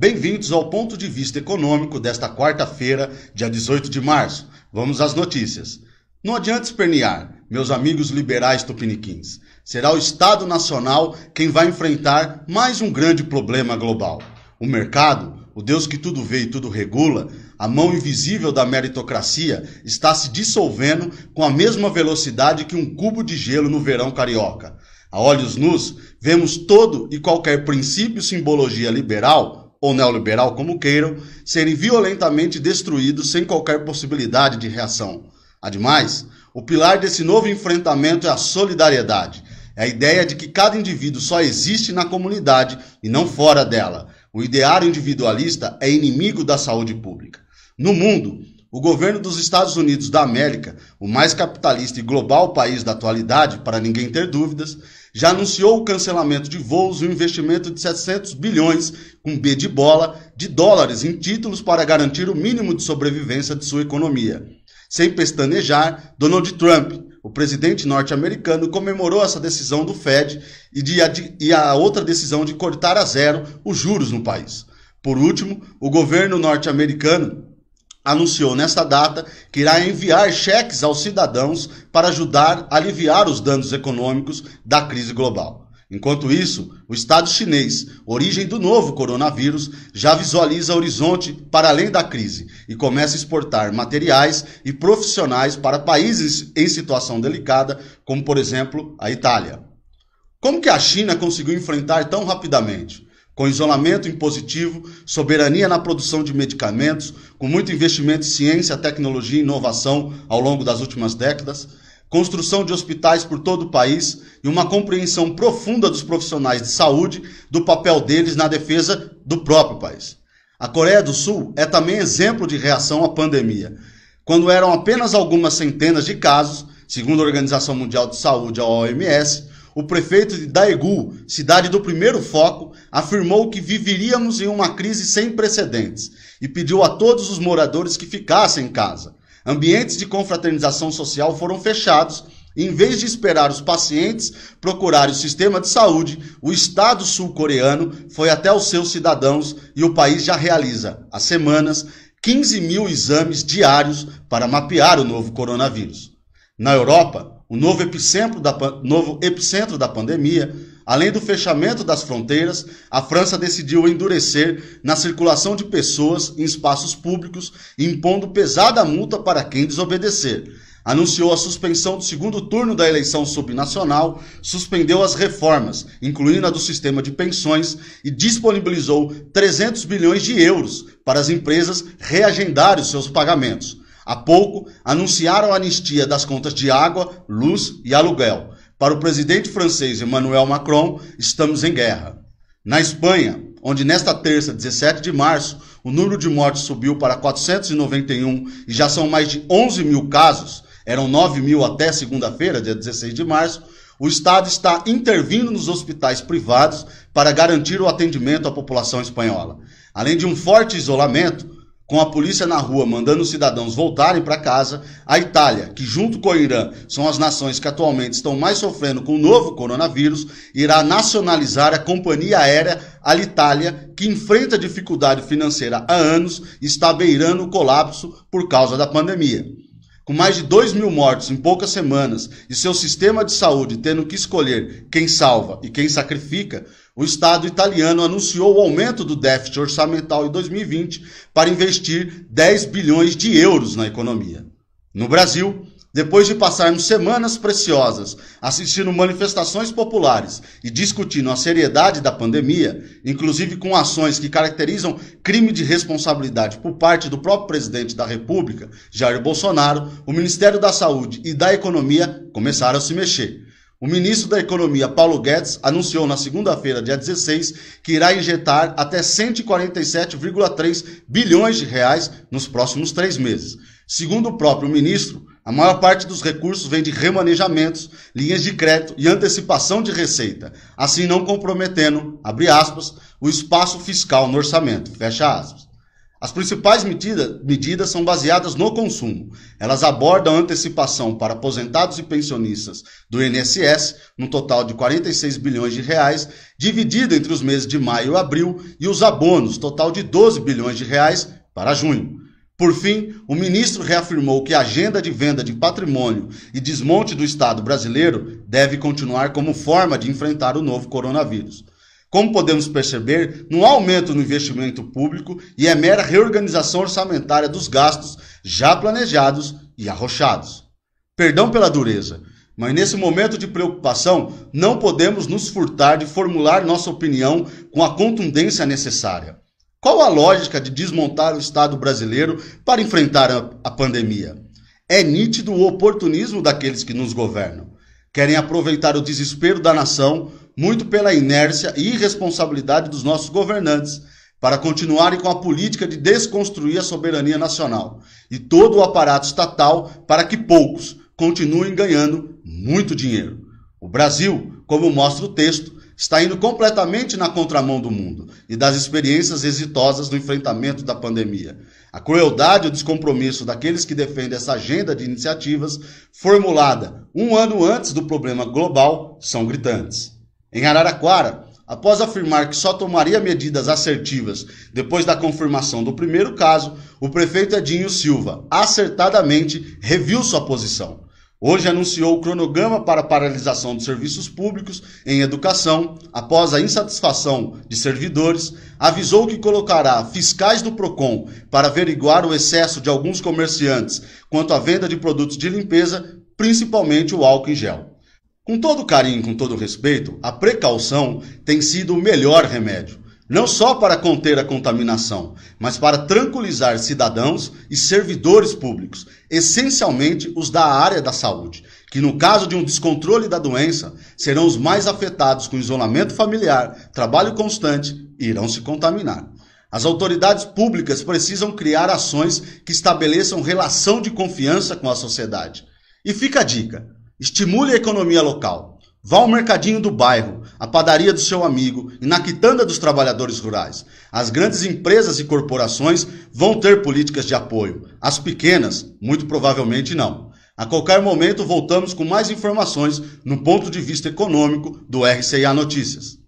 Bem-vindos ao ponto de vista econômico desta quarta-feira, dia 18 de março. Vamos às notícias. Não adianta espernear, meus amigos liberais tupiniquins. Será o Estado Nacional quem vai enfrentar mais um grande problema global. O mercado, o Deus que tudo vê e tudo regula, a mão invisível da meritocracia, está se dissolvendo com a mesma velocidade que um cubo de gelo no verão carioca. A olhos nus, vemos todo e qualquer princípio simbologia liberal ou neoliberal, como queiram, serem violentamente destruídos sem qualquer possibilidade de reação. Ademais, o pilar desse novo enfrentamento é a solidariedade. É a ideia de que cada indivíduo só existe na comunidade e não fora dela. O ideário individualista é inimigo da saúde pública. No mundo, o governo dos Estados Unidos da América, o mais capitalista e global país da atualidade, para ninguém ter dúvidas, já anunciou o cancelamento de voos e um investimento de 700 bilhões, com B de bola, de dólares em títulos para garantir o mínimo de sobrevivência de sua economia. Sem pestanejar, Donald Trump, o presidente norte-americano comemorou essa decisão do Fed e, de, e, a outra decisão de cortar a zero os juros no país. Por último, o governo norte-americano anunciou nesta data que irá enviar cheques aos cidadãos para ajudar a aliviar os danos econômicos da crise global. Enquanto isso, o Estado chinês, origem do novo coronavírus, já visualiza horizonte para além da crise e começa a exportar materiais e profissionais para países em situação delicada, como por exemplo a Itália. Como que a China conseguiu enfrentar tão rapidamente? com isolamento impositivo, soberania na produção de medicamentos, com muito investimento em ciência, tecnologia e inovação ao longo das últimas décadas, construção de hospitais por todo o país e uma compreensão profunda dos profissionais de saúde do papel deles na defesa do próprio país. A Coreia do Sul é também exemplo de reação à pandemia. Quando eram apenas algumas centenas de casos, segundo a Organização Mundial de Saúde, a OMS, o prefeito de Daegu, cidade do primeiro foco, afirmou que viveríamos em uma crise sem precedentes e pediu a todos os moradores que ficassem em casa. Ambientes de confraternização social foram fechados. E, em vez de esperar os pacientes procurarem o sistema de saúde, o Estado sul-coreano foi até os seus cidadãos e o país já realiza, há semanas, 15 mil exames diários para mapear o novo coronavírus. Na Europa, o novo epicentro da, novo epicentro da pandemia, além do fechamento das fronteiras, a França decidiu endurecer na circulação de pessoas em espaços públicos, impondo pesada multa para quem desobedecer. Anunciou a suspensão do segundo turno da eleição subnacional, suspendeu as reformas, incluindo a do sistema de pensões, e disponibilizou 300 bilhões de euros para as empresas reagendarem os seus pagamentos. Há pouco, anunciaram a anistia das contas de água, luz e aluguel. Para o presidente francês Emmanuel Macron, estamos em guerra. Na Espanha, onde nesta terça, 17 de março, o número de mortes subiu para 491 e já são mais de 11 mil casos, eram 9 mil até segunda-feira, dia 16 de março, o Estado está intervindo nos hospitais privados para garantir o atendimento à população espanhola. Além de um forte isolamento, com a polícia na rua mandando os cidadãos voltarem para casa, a Itália, que junto com o Irã são as nações que atualmente estão mais sofrendo com o novo coronavírus, irá nacionalizar a companhia aérea Alitalia, que enfrenta dificuldade financeira há anos e está beirando o colapso por causa da pandemia. Com mais de 2 mil mortos em poucas semanas e seu sistema de saúde tendo que escolher quem salva e quem sacrifica, o Estado italiano anunciou o aumento do déficit orçamental em 2020 para investir 10 bilhões de euros na economia. No Brasil, depois de passarmos semanas preciosas assistindo manifestações populares e discutindo a seriedade da pandemia, inclusive com ações que caracterizam crime de responsabilidade por parte do próprio presidente da República, Jair Bolsonaro, o Ministério da Saúde e da Economia começaram a se mexer. O ministro da Economia, Paulo Guedes, anunciou na segunda-feira, dia 16, que irá injetar até 147,3 bilhões de reais nos próximos três meses. Segundo o próprio ministro, a maior parte dos recursos vem de remanejamentos, linhas de crédito e antecipação de receita, assim não comprometendo, abre aspas, o espaço fiscal no orçamento, fecha aspas. As principais medida, medidas são baseadas no consumo. Elas abordam a antecipação para aposentados e pensionistas do INSS, no total de 46 bilhões de reais, dividido entre os meses de maio e abril, e os abonos, total de 12 bilhões de reais para junho. Por fim, o ministro reafirmou que a agenda de venda de patrimônio e desmonte do Estado brasileiro deve continuar como forma de enfrentar o novo coronavírus. Como podemos perceber, não há aumento no investimento público e é mera reorganização orçamentária dos gastos já planejados e arrochados. Perdão pela dureza, mas nesse momento de preocupação não podemos nos furtar de formular nossa opinião com a contundência necessária. Qual a lógica de desmontar o Estado brasileiro para enfrentar a, a pandemia? É nítido o oportunismo daqueles que nos governam. Querem aproveitar o desespero da nação, muito pela inércia e irresponsabilidade dos nossos governantes, para continuarem com a política de desconstruir a soberania nacional e todo o aparato estatal para que poucos continuem ganhando muito dinheiro. O Brasil, como mostra o texto, está indo completamente na contramão do mundo e das experiências exitosas no enfrentamento da pandemia. A crueldade e o descompromisso daqueles que defendem essa agenda de iniciativas, formulada um ano antes do problema global, são gritantes. Em Araraquara, após afirmar que só tomaria medidas assertivas depois da confirmação do primeiro caso, o prefeito Edinho Silva acertadamente reviu sua posição. Hoje anunciou o cronograma para a paralisação dos serviços públicos em educação, após a insatisfação de servidores, avisou que colocará fiscais do Procon para averiguar o excesso de alguns comerciantes quanto à venda de produtos de limpeza, principalmente o álcool em gel. Com todo carinho, e com todo respeito, a precaução tem sido o melhor remédio não só para conter a contaminação, mas para tranquilizar cidadãos e servidores públicos, essencialmente os da área da saúde, que no caso de um descontrole da doença, serão os mais afetados com isolamento familiar, trabalho constante e irão se contaminar. As autoridades públicas precisam criar ações que estabeleçam relação de confiança com a sociedade. E fica a dica: estimule a economia local. Vá ao mercadinho do bairro, à padaria do seu amigo e na quitanda dos trabalhadores rurais. As grandes empresas e corporações vão ter políticas de apoio. As pequenas, muito provavelmente não. A qualquer momento voltamos com mais informações no ponto de vista econômico do RCA Notícias.